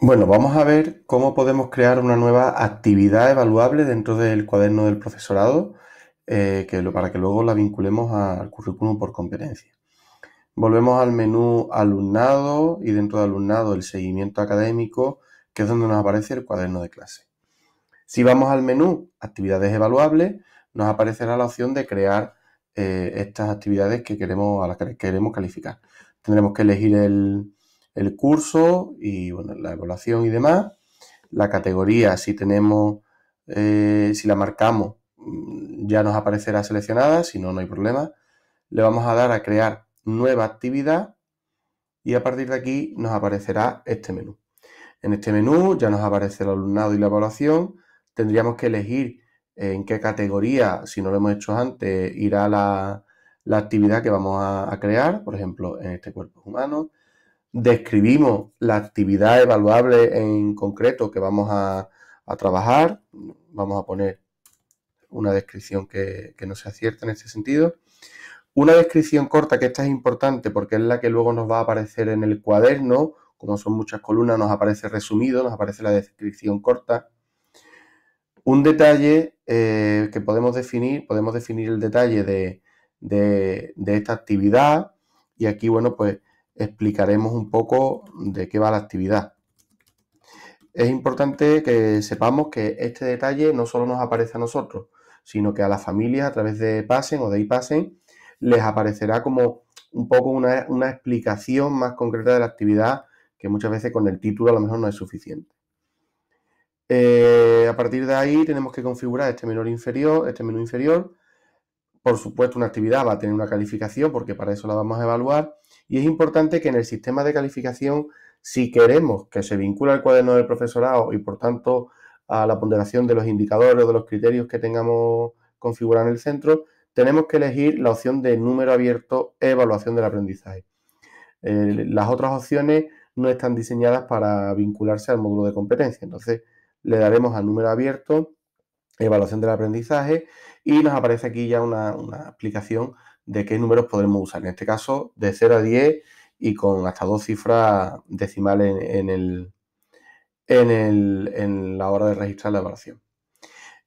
Bueno, vamos a ver cómo podemos crear una nueva actividad evaluable dentro del cuaderno del profesorado eh, que para que luego la vinculemos al currículum por competencia. Volvemos al menú alumnado y dentro de alumnado el seguimiento académico, que es donde nos aparece el cuaderno de clase. Si vamos al menú actividades evaluables, nos aparecerá la opción de crear eh, estas actividades que queremos, a las que queremos calificar. Tendremos que elegir el, el curso y bueno, la evaluación y demás. La categoría, si tenemos, eh, si la marcamos, mm, ya nos aparecerá seleccionada, si no, no hay problema. Le vamos a dar a crear nueva actividad y a partir de aquí nos aparecerá este menú. En este menú ya nos aparece el alumnado y la evaluación. Tendríamos que elegir en qué categoría, si no lo hemos hecho antes, irá la, la actividad que vamos a crear. Por ejemplo, en este cuerpo humano describimos la actividad evaluable en concreto que vamos a, trabajar. Vamos a poner una descripción que, que no sea cierta en este sentido. Una descripción corta, que esta es importante porque es la que luego nos va a aparecer en el cuaderno, como son muchas columnas, nos aparece resumido, nos aparece la descripción corta. Un detalle eh, que podemos definir, podemos definir el detalle de, de, esta actividad y aquí, bueno, pues explicaremos un poco de qué va la actividad. Es importante que sepamos que este detalle no solo nos aparece a nosotros, sino que a las familias a través de Pasen o de pasen les aparecerá como un poco una, explicación más concreta de la actividad que muchas veces con el título a lo mejor no es suficiente. Eh, a partir de ahí tenemos que configurar este menú inferior, este menú inferior, por supuesto, una actividad va a tener una calificación porque para eso la vamos a evaluar y es importante que en el sistema de calificación, si queremos que se vincule al cuaderno del profesorado y por tanto a la ponderación de los indicadores o de los criterios que tengamos configurado en el centro, tenemos que elegir la opción de número abierto evaluación del aprendizaje. las otras opciones no están diseñadas para vincularse al módulo de competencia, entonces le daremos al número abierto evaluación del aprendizaje y nos aparece aquí ya una, una explicación de qué números podremos usar. En este caso, de 0 a 10 y con hasta dos cifras decimales en, en, la hora de registrar la evaluación.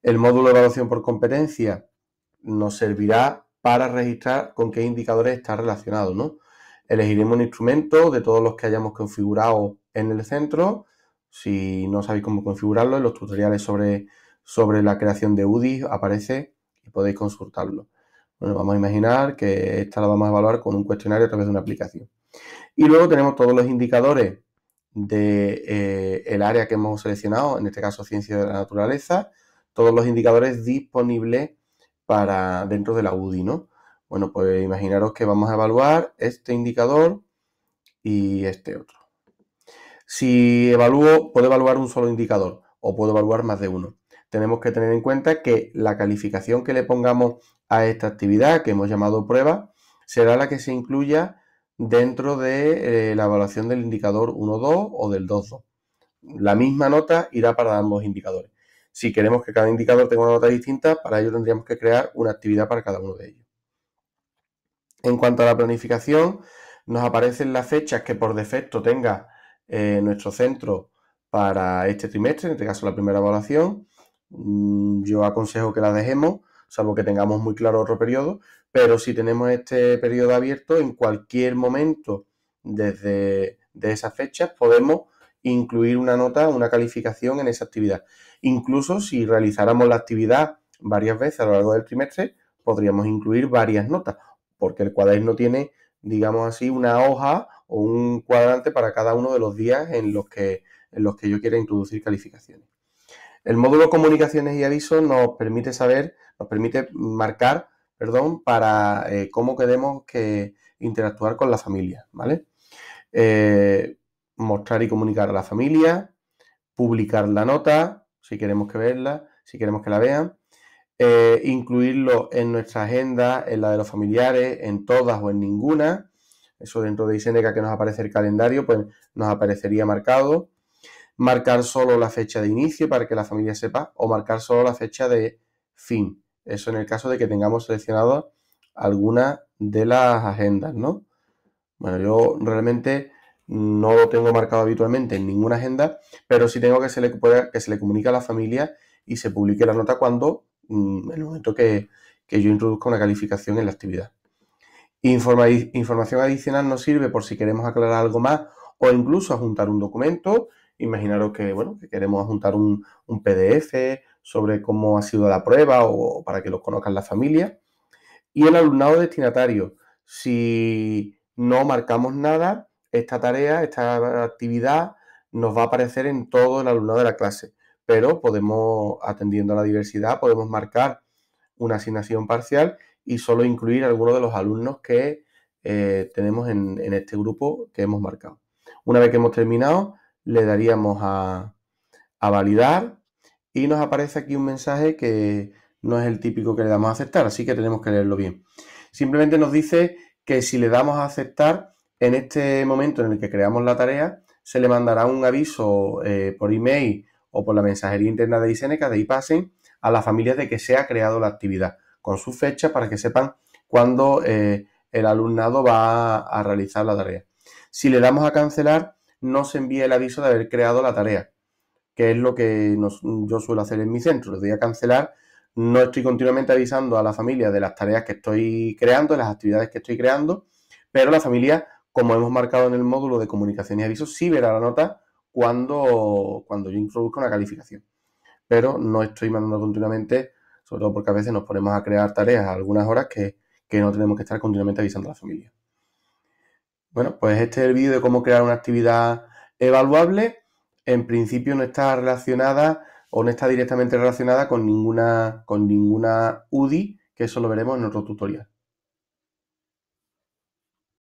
El módulo de evaluación por competencia nos servirá para registrar con qué indicadores está relacionado. ¿no? Elegiremos un instrumento de todos los que hayamos configurado en el centro. Si no sabéis cómo configurarlo, en los tutoriales sobre sobre la creación de UDI aparece y podéis consultarlo. Bueno, vamos a imaginar que esta la vamos a evaluar con un cuestionario a través de una aplicación. Y luego tenemos todos los indicadores del de, eh, área que hemos seleccionado, en este caso ciencia de la naturaleza, todos los indicadores disponibles para dentro de la UDI, ¿no? Bueno, pues imaginaros que vamos a evaluar este indicador y este otro. Si evalúo, puedo evaluar un solo indicador o puedo evaluar más de uno tenemos que tener en cuenta que la calificación que le pongamos a esta actividad que hemos llamado prueba será la que se incluya dentro de eh, la evaluación del indicador 1.2 o del 2-2. La misma nota irá para ambos indicadores. Si queremos que cada indicador tenga una nota distinta, para ello tendríamos que crear una actividad para cada uno de ellos. En cuanto a la planificación, nos aparecen las fechas que por defecto tenga eh, nuestro centro para este trimestre, en este caso la primera evaluación, Mm, yo aconsejo que la dejemos, salvo que tengamos muy claro otro periodo, pero si tenemos este periodo abierto, en cualquier momento desde de esas fechas podemos incluir una nota, una calificación en esa actividad. Incluso si realizáramos la actividad varias veces a lo largo del trimestre, podríamos incluir varias notas, porque el cuaderno tiene, digamos así, una hoja o un cuadrante para cada uno de los días en los que, en los que yo quiera introducir calificaciones. El módulo comunicaciones y avisos nos permite saber, nos permite marcar, perdón, para eh, cómo queremos que interactuar con la familia, ¿vale? Eh, mostrar y comunicar a la familia, publicar la nota, si queremos que verla, si queremos que la vean, eh, incluirlo en nuestra agenda, en la de los familiares, en todas o en ninguna. Eso dentro de Iseneca que nos aparece el calendario, pues nos aparecería marcado marcar solo la fecha de inicio para que la familia sepa o marcar solo la fecha de fin. Eso en el caso de que tengamos seleccionado alguna de las agendas, ¿no? Bueno, yo realmente no lo tengo marcado habitualmente en ninguna agenda, pero sí tengo que se le, que se le comunique a la familia y se publique la nota cuando, mm, en el momento que, yo introduzca una calificación en la actividad. información adicional nos sirve por si queremos aclarar algo más o incluso adjuntar un documento imaginaros que, bueno, que queremos juntar un, PDF sobre cómo ha sido la prueba o para que lo conozcan la familia. Y el alumnado destinatario, si no marcamos nada, esta tarea, esta actividad nos va a aparecer en todo el alumnado de la clase, pero podemos, atendiendo a la diversidad, podemos marcar una asignación parcial y solo incluir algunos de los alumnos que eh, tenemos en, este grupo que hemos marcado. Una vez que hemos terminado, le daríamos a, a validar y nos aparece aquí un mensaje que no es el típico que le damos a aceptar, así que tenemos que leerlo bien. Simplemente nos dice que si le damos a aceptar, en este momento en el que creamos la tarea, se le mandará un aviso eh, por email o por la mensajería interna de Iseneca, de IPASEN, a las familias de que se ha creado la actividad, con su fecha para que sepan cuándo eh, el alumnado va a realizar la tarea. Si le damos a cancelar, no se envía el aviso de haber creado la tarea, que es lo que yo suelo hacer en mi centro. les doy a cancelar, no estoy continuamente avisando a la familia de las tareas que estoy creando, de las actividades que estoy creando, pero la familia, como hemos marcado en el módulo de comunicación y avisos, sí verá la nota cuando, cuando yo introduzca una calificación. Pero no estoy mandando continuamente, sobre todo porque a veces nos ponemos a crear tareas a algunas horas que no tenemos que estar continuamente avisando a la familia. Bueno, pues este es el vídeo de cómo crear una actividad evaluable. En principio no está relacionada o no está directamente relacionada con ninguna, con ninguna UDI, que eso lo veremos en otro tutorial.